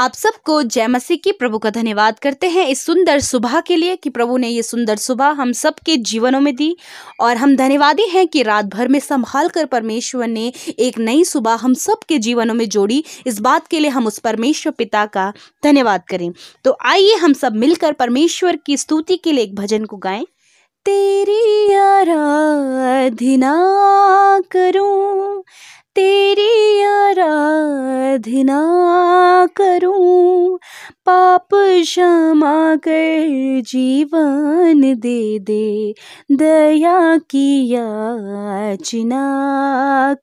आप सबको जय मसीह की प्रभु का धन्यवाद करते हैं इस सुंदर सुबह के लिए कि प्रभु ने ये सुंदर सुबह हम सबके जीवनों में दी और हम धन्यवादी हैं कि रात भर में संभाल कर परमेश्वर ने एक नई सुबह हम सबके जीवनों में जोड़ी इस बात के लिए हम उस परमेश्वर पिता का धन्यवाद करें तो आइए हम सब मिलकर परमेश्वर की स्तुति के लिए एक भजन को गाएं तेरी आराधना करूं तेरी आराधना करूं पाप क्षमा कर जीवन दे दे दया की याचना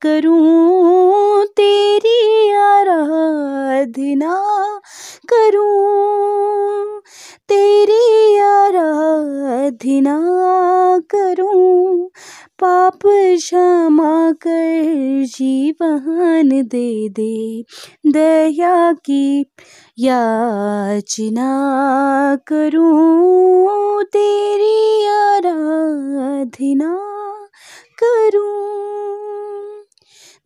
करूं तेरी आराधना करूं तेरी आराधना करूं पाप क्षमा कर जीवन दे दे दया की याचना करूं तेरी आराधना करूं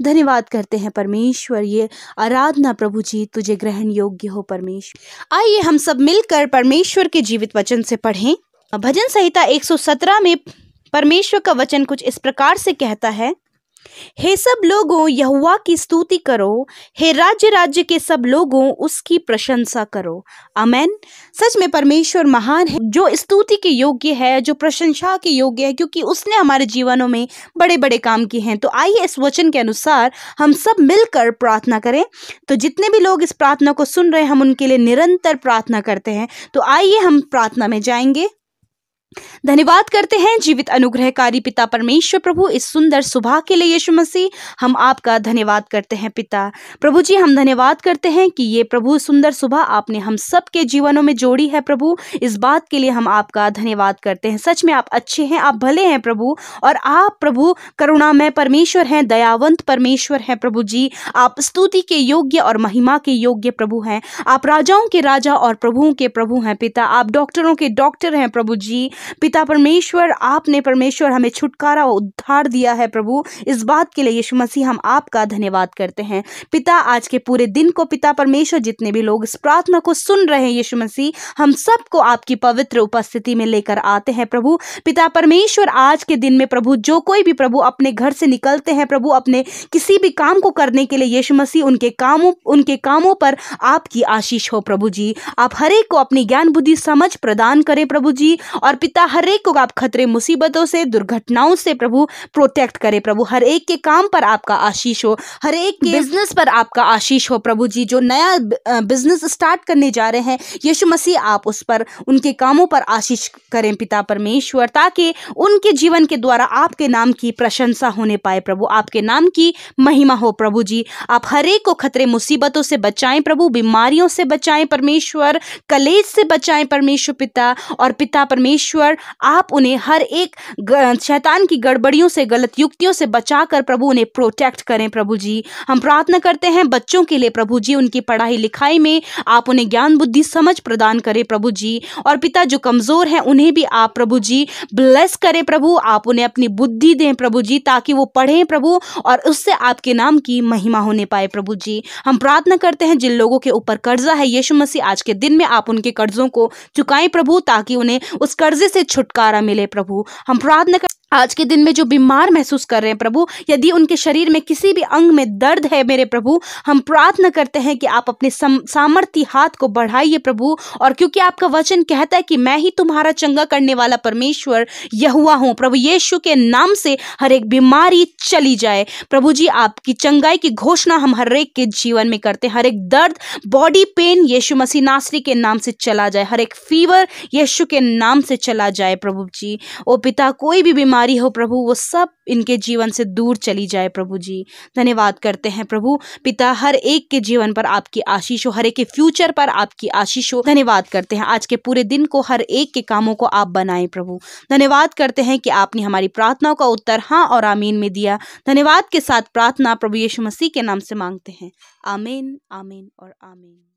धन्यवाद करते हैं परमेश्वर ये आराधना प्रभु जी तुझे ग्रहण योग्य हो परमेश्वर आइए हम सब मिलकर परमेश्वर के जीवित वचन से पढ़ें भजन संहिता 117 में परमेश्वर का वचन कुछ इस प्रकार से कहता है हे सब लोगों यहुआ की स्तुति करो हे राज्य राज्य के सब लोगों उसकी प्रशंसा करो अमेन सच में परमेश्वर महान है जो स्तुति के योग्य है जो प्रशंसा के योग्य है क्योंकि उसने हमारे जीवनों में बड़े बड़े काम किए हैं तो आइए इस वचन के अनुसार हम सब मिलकर प्रार्थना करें तो जितने भी लोग इस प्रार्थना को सुन रहे हैं हम उनके लिए निरंतर प्रार्थना करते हैं तो आइए हम प्रार्थना में जाएंगे धन्यवाद करते हैं जीवित अनुग्रहकारी पिता परमेश्वर प्रभु इस सुंदर सुबह के लिए यीशु मसीह हम आपका धन्यवाद करते हैं पिता प्रभु जी हम धन्यवाद करते हैं कि ये प्रभु सुंदर सुबह आपने हम सब के जीवनों में जोड़ी है प्रभु इस बात के लिए हम आपका धन्यवाद करते हैं सच में आप अच्छे हैं आप भले हैं प्रभु और आप प्रभु करुणामय परमेश्वर हैं दयावंत परमेश्वर हैं प्रभु जी आप स्तुति के योग्य और महिमा के योग्य प्रभु हैं आप राजाओं के राजा और प्रभुओं के प्रभु हैं पिता आप डॉक्टरों के डॉक्टर हैं प्रभु जी पिता परमेश्वर आपने परमेश्वर हमें छुटकारा और उद्धार दिया है प्रभु इस बात के लिए यीशु मसीह हम आपका धन्यवाद करते हैं पिता आज के पूरे दिन को पिता परमेश्वर जितने भी लोग इस प्रार्थना को सुन रहे हैं यीशु मसीह हम सबको आपकी पवित्र उपस्थिति में लेकर आते हैं प्रभु पिता परमेश्वर आज के दिन में प्रभु जो कोई भी प्रभु अपने घर से निकलते हैं प्रभु अपने किसी भी काम को करने के लिए यीशु मसीह उनके कामों उनके कामों पर आपकी आशीष हो प्रभु जी आप हरेक को अपनी ज्ञान बुद्धि समझ प्रदान करें प्रभु जी और पिता पिता हर एक को आप खतरे मुसीबतों से दुर्घटनाओं से प्रभु प्रोटेक्ट करे प्रभु हर एक के काम पर आपका आशीष हो हर एक के बिजनेस पर आपका आशीष हो प्रभु जी जो नया बिजनेस स्टार्ट करने जा रहे हैं यीशु मसीह आप उस पर उनके कामों पर आशीष करें पिता परमेश्वर ताकि उनके जीवन के द्वारा आपके नाम की प्रशंसा होने पाए प्रभु आपके नाम की महिमा हो प्रभु जी आप हर एक को खतरे मुसीबतों से बचाएं प्रभु बीमारियों से बचाएं परमेश्वर कलेज से बचाएं परमेश्वर पिता और पिता परमेश्वर परमेश्वर आप उन्हें हर एक शैतान की गड़बड़ियों से गलत युक्तियों से बचा कर प्रभु उन्हें प्रोटेक्ट करें प्रभु जी हम प्रार्थना करते हैं बच्चों के लिए प्रभु जी उनकी पढ़ाई लिखाई में आप उन्हें ज्ञान बुद्धि समझ प्रदान करें प्रभु जी और पिता जो कमज़ोर हैं उन्हें भी आप प्रभु जी ब्लेस करें प्रभु आप उन्हें अपनी बुद्धि दें प्रभु जी ताकि वो पढ़ें प्रभु और उससे आपके नाम की महिमा होने पाए प्रभु जी हम प्रार्थना करते हैं जिन लोगों के ऊपर कर्जा है यीशु मसीह आज के दिन में आप उनके कर्जों को चुकाएं प्रभु ताकि उन्हें उस कर्जे से छुटकारा मिले प्रभु हम प्रार्थना कर आज के दिन में जो बीमार महसूस कर रहे हैं प्रभु यदि उनके शरीर में किसी भी अंग में दर्द है मेरे प्रभु हम प्रार्थना करते हैं कि आप अपने सामर्थ्य हाथ को बढ़ाइए प्रभु और क्योंकि आपका वचन कहता है कि मैं ही तुम्हारा चंगा करने वाला परमेश्वर यहुआ हूँ प्रभु यीशु के नाम से हर एक बीमारी चली जाए प्रभु जी आपकी चंगाई की घोषणा हम हर एक के जीवन में करते हैं हर एक दर्द बॉडी पेन यशु मसीह नासरी के नाम से चला जाए हर एक फीवर यशु के नाम से चला जाए प्रभु जी ओ पिता कोई भी बीमार बीमारी हो प्रभु वो सब इनके जीवन से दूर चली जाए प्रभु जी धन्यवाद करते हैं प्रभु पिता हर एक के जीवन पर आपकी आशीष हो हर एक के फ्यूचर पर आपकी आशीष हो धन्यवाद करते हैं आज के पूरे दिन को हर एक के कामों को आप बनाएं प्रभु धन्यवाद करते हैं कि आपने हमारी प्रार्थनाओं का उत्तर हाँ और आमीन में दिया धन्यवाद के साथ प्रार्थना प्रभु यीशु मसीह के नाम से मांगते हैं आमीन आमीन और आमीन